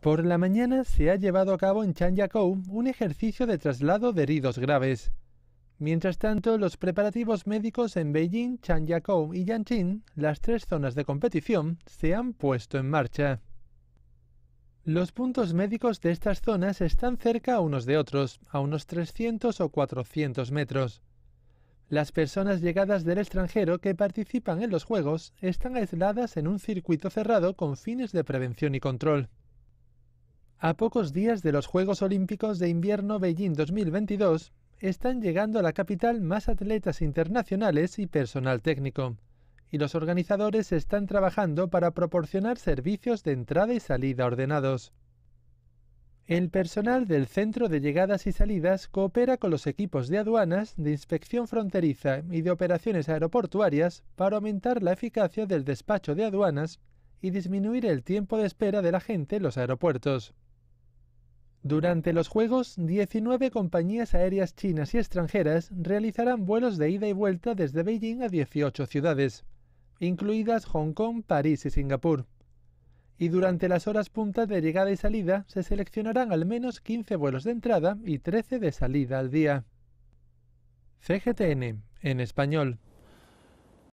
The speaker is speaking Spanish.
Por la mañana se ha llevado a cabo en Changyakou un ejercicio de traslado de heridos graves. Mientras tanto, los preparativos médicos en Beijing, Changyakou y Yanqing, las tres zonas de competición, se han puesto en marcha. Los puntos médicos de estas zonas están cerca unos de otros, a unos 300 o 400 metros. Las personas llegadas del extranjero que participan en los Juegos están aisladas en un circuito cerrado con fines de prevención y control. A pocos días de los Juegos Olímpicos de Invierno Beijing 2022, están llegando a la capital más atletas internacionales y personal técnico, y los organizadores están trabajando para proporcionar servicios de entrada y salida ordenados. El personal del Centro de Llegadas y Salidas coopera con los equipos de aduanas, de inspección fronteriza y de operaciones aeroportuarias para aumentar la eficacia del despacho de aduanas y disminuir el tiempo de espera de la gente en los aeropuertos. Durante los Juegos, 19 compañías aéreas chinas y extranjeras realizarán vuelos de ida y vuelta desde Beijing a 18 ciudades, incluidas Hong Kong, París y Singapur. Y durante las horas punta de llegada y salida se seleccionarán al menos 15 vuelos de entrada y 13 de salida al día. CGTN, en español.